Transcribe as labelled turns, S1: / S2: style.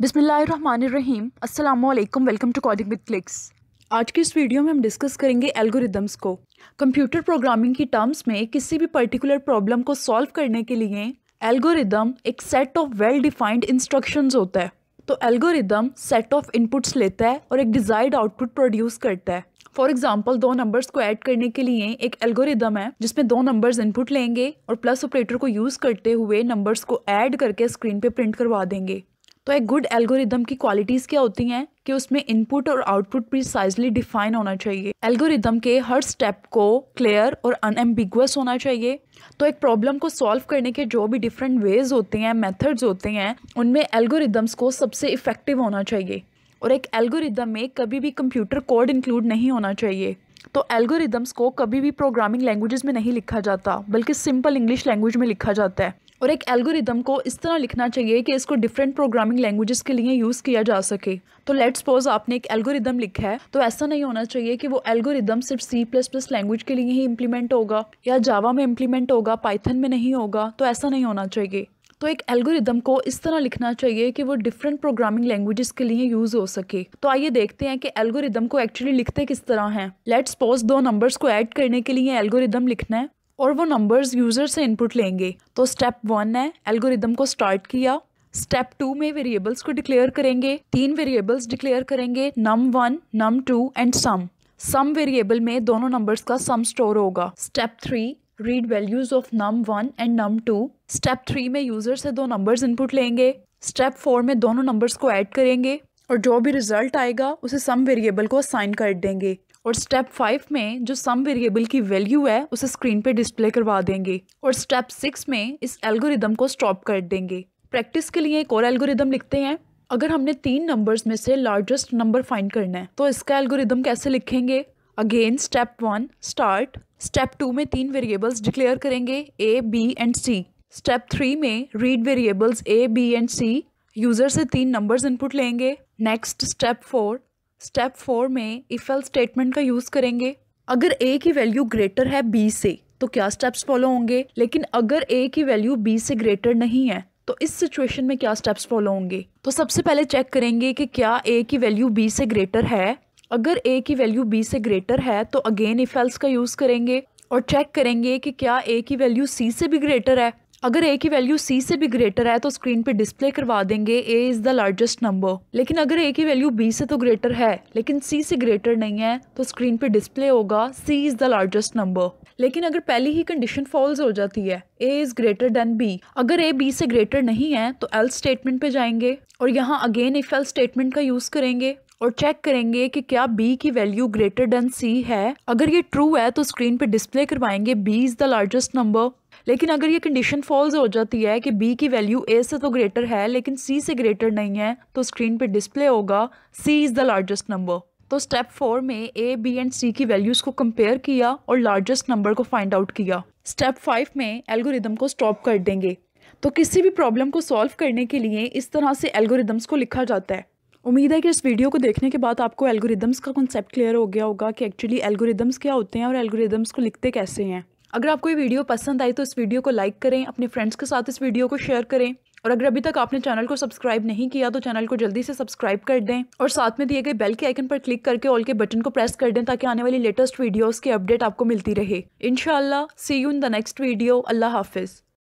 S1: बिसमीम अल्लाम welcome to coding with clicks आज के इस वीडियो में हम डिस्कस करेंगे एल्गोरिदम्स को कंप्यूटर प्रोग्रामिंग की टर्म्स में किसी भी पर्टिकुलर प्रॉब्लम को सॉल्व करने के लिए एल्गोरिदम एक set of well defined instructions होता है तो एल्गोरिदम सेट ऑफ इनपुट्स लेता है और एक डिजायर्ड आउटपुट प्रोड्यूस करता है फॉर एग्जाम्पल दो नंबर्स को ऐड करने के लिए एक एल्गोरिदम है जिसमें दो नंबर्स इनपुट लेंगे और प्लस ऑपरेटर को यूज करते हुए नंबर्स को ऐड करके स्क्रीन पे प्रिंट करवा देंगे तो एक गुड एल्गोरिदम की क्वालिटीज़ क्या होती हैं कि उसमें इनपुट और आउटपुट प्रिसाइजली डिफाइन होना चाहिए एल्गोरिदम के हर स्टेप को क्लियर और अनएम्बिगस होना चाहिए तो एक प्रॉब्लम को सॉल्व करने के जो भी डिफरेंट वेज होते हैं मेथड्स होते हैं उनमें एल्गोरिदम्स को सबसे इफ़ेक्टिव होना चाहिए और एक एल्गोरिदम में कभी भी कंप्यूटर कोड इंक्लूड नहीं होना चाहिए तो एल्गोरिदम्स को कभी भी प्रोग्रामिंग लैंग्वेजेस में नहीं लिखा जाता बल्कि सिंपल इंग्लिश लैंग्वेज में लिखा जाता है और एक एल्गोरिदम को इस तरह लिखना चाहिए कि इसको डिफरेंट प्रोग्रामिंग लैंग्वेजेस के लिए यूज़ किया जा सके तो लेट सपोज आपने एक एल्गोरिदम लिखा है तो ऐसा नहीं होना चाहिए कि वो एल्गोरिदम सिर्फ सी प्लस प्लस लैंग्वेज के लिए ही इंप्लीमेंट होगा या जावा में इम्प्लीमेंट होगा पाइथन में नहीं होगा तो ऐसा नहीं होना चाहिए तो एक एल्गोरिदम को इस तरह लिखना चाहिए कि वो डिफरेंट प्रोग्रामिंग लैंग्वेजेस के लिए यूज हो सके तो आइए देखते हैं कि एल्गोरिदम को एक्चुअली लिखते किस तरह हैं लेट्स सपोज दो नंबर्स को ऐड करने के लिए एल्गोरिदम लिखना है और वो नंबर्स यूज़र से इनपुट लेंगे तो स्टेप वन है एल्गोरिदम को स्टार्ट किया स्टेप टू में वेरिएबल्स को डिक्लेयर करेंगे तीन वेरिएबल्स डिक्लेयर करेंगे num one num two and sum sum variable में दोनों नंबर्स का सम स्टोर होगा step three read values of num one and num two step three में यूजर से दो नंबर्स इनपुट लेंगे स्टेप फोर में दोनों नंबर्स को ऐड करेंगे और जो भी रिजल्ट आएगा उसे सम वेरिएबल को असाइन कर देंगे और स्टेप फाइव में जो सम वेरिएबल की वैल्यू है उसे स्क्रीन पे डिस्प्ले करवा देंगे और स्टेप सिक्स में इस एल्गोरिदम को स्टॉप कर देंगे प्रैक्टिस के लिए एक और एल्गोरिदम लिखते हैं अगर हमने तीन नंबर्स में से लार्जेस्ट नंबर फाइंड करना है तो इसका एल्गोरिदम कैसे लिखेंगे again step one start step two में तीन वेरिएबल्स डिक्लेयर करेंगे A B and C step three में read variables A B and C user से तीन नंबर्स इनपुट लेंगे next step four step four में इफ़ेल स्टेटमेंट का यूज़ करेंगे अगर ए की वैल्यू ग्रेटर है बी से तो क्या स्टेप्स फॉलो होंगे लेकिन अगर ए की वैल्यू बी से ग्रेटर नहीं है तो इस सिचुएशन में क्या स्टेप्स फॉलो होंगे तो सबसे पहले चेक करेंगे कि क्या ए की वैल्यू बी से ग्रेटर है अगर ए की वैल्यू बी से ग्रेटर है तो अगेन इफेल्स का यूज़ करेंगे और चेक करेंगे कि क्या ए की वैल्यू सी से भी ग्रेटर है अगर ए की वैल्यू सी से भी ग्रेटर है तो स्क्रीन पे डिस्प्ले करवा देंगे A is the largest number लेकिन अगर ए की वैल्यू बी से तो ग्रेटर है लेकिन सी से ग्रेटर नहीं है तो स्क्रीन पे डिस्प्ले होगा C is the largest number लेकिन अगर पहली ही कंडीशन फॉल्स हो जाती है A is greater than B अगर ए बी से ग्रेटर नहीं है तो एल स्टेटमेंट पे जाएंगे और यहाँ अगेन इफ एल स्टेटमेंट का यूज़ करेंगे और चेक करेंगे कि क्या b की वैल्यू ग्रेटर देन c है अगर ये ट्रू है तो स्क्रीन पे डिस्प्ले करवाएंगे b is the largest number लेकिन अगर ये कंडीशन फॉल्स हो जाती है कि बी की वैल्यू ए से तो ग्रेटर है लेकिन सी से ग्रेटर नहीं है तो स्क्रीन पे डिस्प्ले होगा C is the largest number तो स्टेप फोर में ए बी एंड सी की वैल्यूज़ को कंपेयर किया और लार्जेस्ट नंबर को फाइंड आउट किया स्टेप फाइव में एल्गोरिदम को स्टॉप कर देंगे तो किसी भी प्रॉब्लम को सॉल्व करने के लिए इस तरह से एल्गोरिदम्स को लिखा जाता है उम्मीद है कि इस वीडियो को देखने के बाद आपको एल्गोरिदम्स का कॉन्सेप्ट क्लियर हो गया होगा कि एक्चुअली एल्गोरिदम्स क्या होते हैं और एल्गोरिदम्स को लिखते कैसे हैं अगर आपको ये वीडियो पसंद आई तो इस वीडियो को लाइक करें अपने फ्रेंड्स के साथ इस वीडियो को शेयर करें और अगर अभी तक आपने चैनल को सब्सक्राइब नहीं किया तो चैनल को जल्दी से सब्सक्राइब कर दें और साथ में दिए गए बेल के आइकन पर क्लिक करके ऑल के बटन को प्रेस कर दें ताकि आने वाली लेटेस्ट वीडियोस की अपडेट आपको मिलती रहे इनशाला see you in the next video अल्लाह हाफिज़